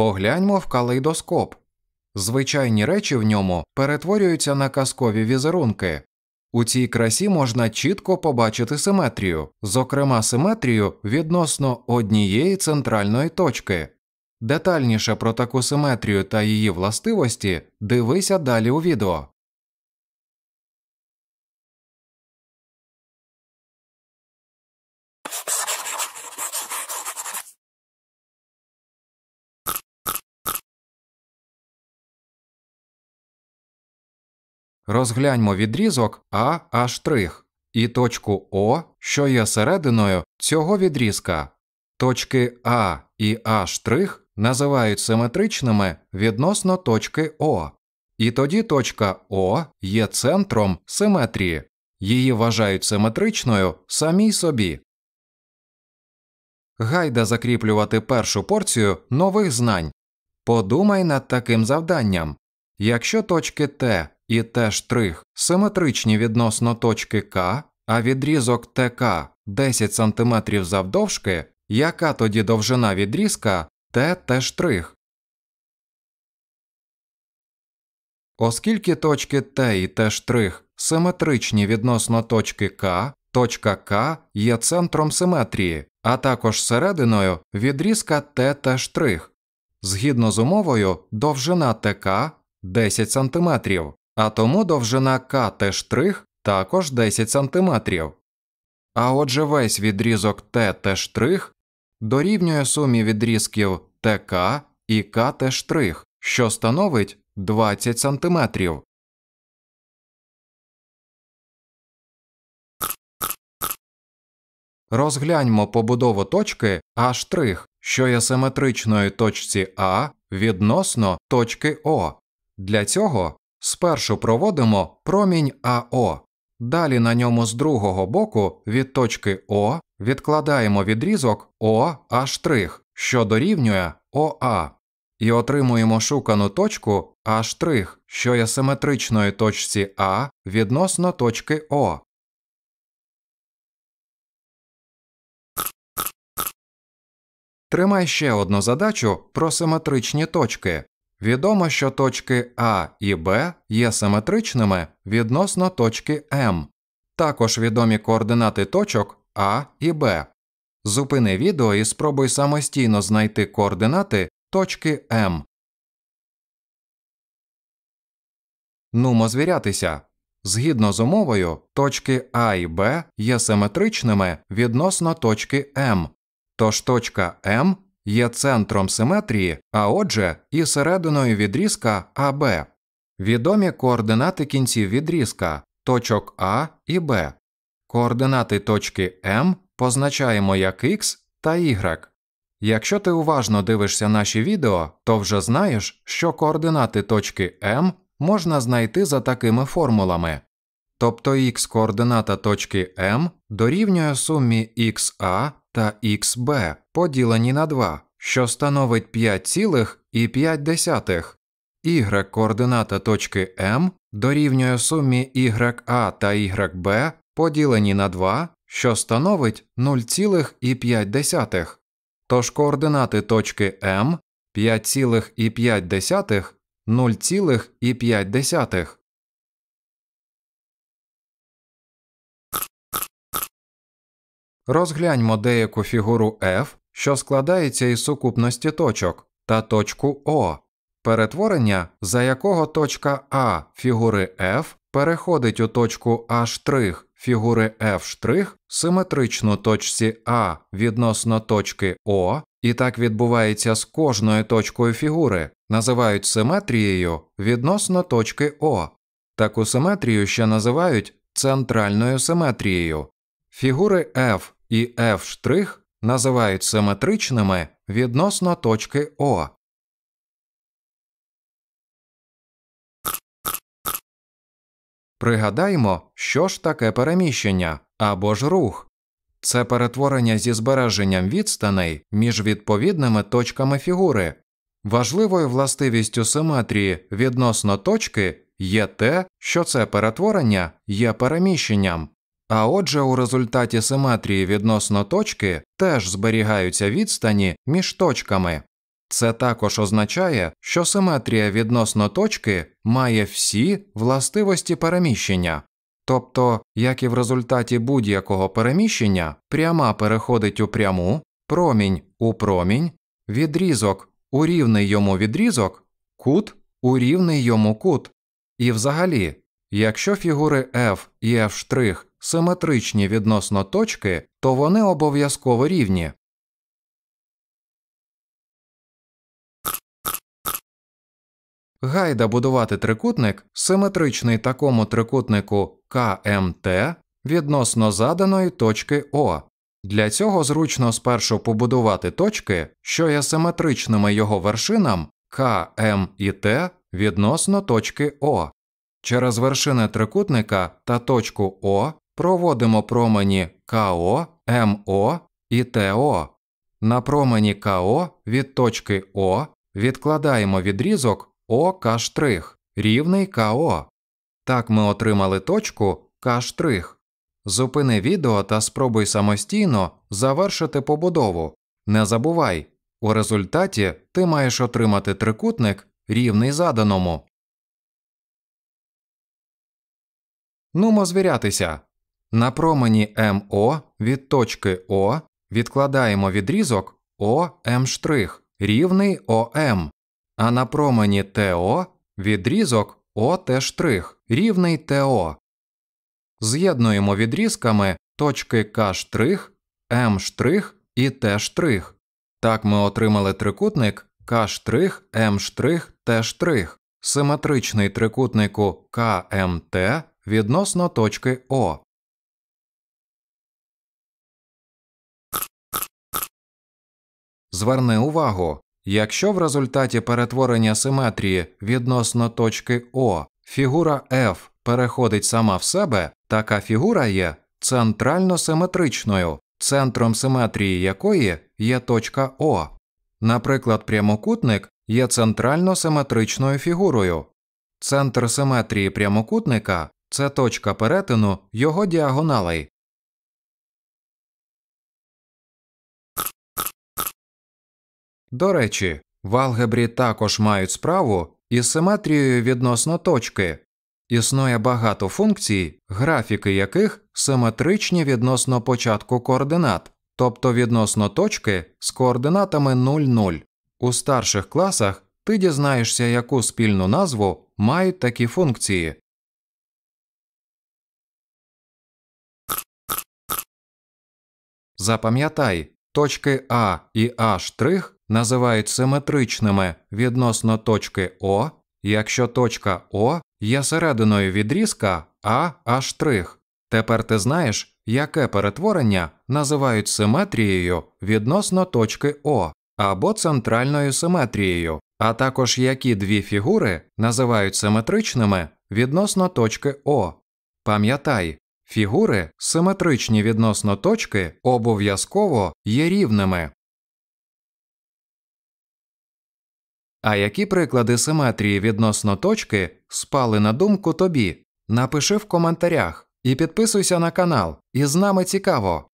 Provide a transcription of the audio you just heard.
Погляньмо в калейдоскоп. Звичайні речі в ньому перетворюються на казкові візерунки. У цій красі можна чітко побачити симетрію, зокрема симетрію відносно однієї центральної точки. Детальніше про таку симетрію та її властивості дивися далі у відео. Розгляньмо відрізок А штрих і точку О, що є серединою цього відрізка. Точки А і А' називають симетричними відносно точки О. І тоді точка О є центром симетрії. Її вважають симетричною самій собі. Гайда закріплювати першу порцію нових знань. Подумай над таким завданням. Якщо точки Т і Т' штрих симетричні відносно точки К, а відрізок ТК 10 см завдовжки, яка тоді довжина відрізка ТТ штрих. Оскільки точки Т і Т' штрих симетричні відносно точки К, точка К є центром симетрії, а також серединою відрізка Т' штрих. Згідно з умовою, довжина ТК 10 см, а тому довжина КТ штрих також 10 см. А отже весь відрізок ТТ штрих дорівнює сумі відрізків ТК і КТ', що становить 20 см. Розгляньмо побудову точки А', що є симетричною точці А відносно точки О. Для цього Спершу проводимо промінь АО. Далі на ньому з другого боку від точки О відкладаємо відрізок ОА', що дорівнює ОА, і отримуємо шукану точку А', що є симетричною точці А відносно точки О. Тримай ще одну задачу про симетричні точки. Відомо, що точки А і Б є симетричними відносно точки М, також відомі координати точок А і Б. Зупини відео і спробуй самостійно знайти координати точки М. Нумо звірятися. Згідно з умовою, точки А і Б є симетричними відносно точки М, тож точка М є центром симетрії, а отже, і серединою відрізка АБ. Відомі координати кінців відрізка точок А і Б. Координати точки М позначаємо як Х та Y. Якщо ти уважно дивишся наші відео, то вже знаєш, що координати точки М можна знайти за такими формулами. Тобто х координата точки М дорівнює сумі ха та XB поділені на 2, що становить 5,5. Y координата точки М дорівнює сумі YA та YB поділені на 2, що становить 0,5. Тож координати точки М 5,5 0,5. Розгляньмо деяку фігуру F, що складається із сукупності точок та точку О, перетворення, за якого точка А фігури F переходить у точку А' фігури F' симетричну точці А відносно точки О, і так відбувається з кожною точкою фігури, називають симетрією відносно точки О. Таку симетрію ще називають центральною симетрією. Фігури F і F' називають симетричними відносно точки О. Пригадаймо, що ж таке переміщення або ж рух. Це перетворення зі збереженням відстаней між відповідними точками фігури. Важливою властивістю симетрії відносно точки є те, що це перетворення є переміщенням. А отже, у результаті симетрії відносно точки теж зберігаються відстані між точками. Це також означає, що симетрія відносно точки має всі властивості переміщення. Тобто, як і в результаті будь-якого переміщення, пряма переходить у пряму, промінь у промінь, відрізок у рівний йому відрізок, кут у рівний йому кут. І взагалі, якщо фігури F і F' симетричні відносно точки, то вони обов'язково рівні. Гайда будувати трикутник симетричний такому трикутнику КМТ відносно заданої точки О. Для цього зручно спершу побудувати точки, що є симетричними його вершинам К, М і Т відносно точки О. Через вершини трикутника та точку О Проводимо промені КО, МО і ТО. На промені КО від точки О відкладаємо відрізок ОК' рівний КО. Так ми отримали точку К'. Зупини відео та спробуй самостійно завершити побудову. Не забувай, у результаті ти маєш отримати трикутник рівний заданому. Нумо звірятися. На промені МО від точки О відкладаємо відрізок ОМ' рівний ОМ, а на промені ТО відрізок ОТ' рівний ТО. З'єднуємо відрізками точки К' М' і Т'. Так ми отримали трикутник К' М' Т', симетричний трикутнику КМТ відносно точки О. Зверни увагу, якщо в результаті перетворення симетрії відносно точки О фігура F переходить сама в себе, така фігура є центрально симетричною, центром симетрії якої є точка О. Наприклад, прямокутник є центрально симетричною фігурою. Центр симетрії прямокутника це точка перетину його діагоналей. До речі, в алгебрі також мають справу із симетрією відносно точки. Існує багато функцій, графіки яких симетричні відносно початку координат, тобто відносно точки з координатами 0, У старших класах ти дізнаєшся, яку спільну назву мають такі функції. Запам'ятай, точки А і А' називають симетричними відносно точки О, якщо точка О є серединою відрізка А А'. Тепер ти знаєш, яке перетворення називають симетрією відносно точки О або центральною симетрією, а також які дві фігури називають симетричними відносно точки О. Пам'ятай, фігури, симетричні відносно точки, обов'язково є рівними. А які приклади симетрії відносно точки спали на думку тобі? Напиши в коментарях і підписуйся на канал, і з нами цікаво.